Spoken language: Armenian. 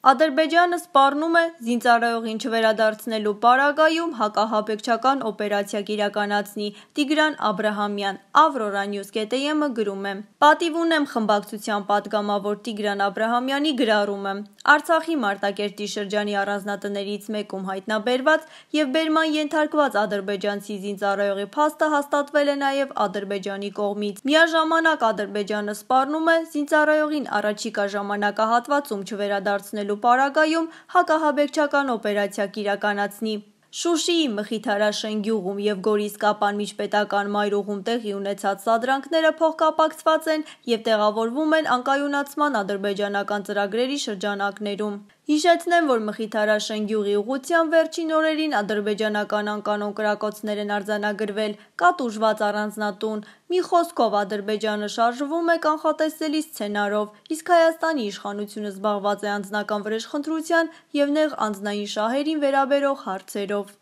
Ադրբեջանը սպառնում է զինծառայողին չվերադարձնելու պարագայում հակահաբեկչական օպերացիա կիրականացնի Տիգրան Աբրահամյան «Ավրորա Նյուզ» գտեմ գրում է «Պատիվ ունեմ խմբակցության պատգամավոր Տիգրան Աբրահամյանի գրառումը: Արցախի Մարտակերտի շրջանի առանձնատներից մեկում հայտնաբերված և բերման ենթարկված ադրբեջանցի զինծառայողի փաստը հաստատվել է նաև Ադրբեջանի կողմից: Միաժամանակ Ադրբեջանը սպառնում է զինծառայողին առաջիկա ժամանակահատվածում չվերադարձնելու ստեղծելու պարագայում հակահաբեկչական օպերացիա կիրականացնի։ Շուշիի Մխիթարաշեն գյուղում եւ Գորիսկ ապան միջպետական մայրուղում տեղի ունեցած սադրանքները փոխկապակցված են եւ տեղավորվում են անկայունացման ադրբեջանական ծրագրերի շրջանակներում։ Հիշեցնեմ, որ Մխիթարաշեն գյուղի ուղղության վերջին օրերին ադրբեջանական անկանոն կրակոցներ են արձանագրվել, կատ ուժված առանձնատուն։ Մի խոսքով Ադրբեջանը շարժվում է կանխատեսելի սցենարով, իսկ Հայաստանի իշխանությունը զբաղված է անձնական վրեժխնդրության եւ նեղ անձնային շահերին վերաբերող հարցերով։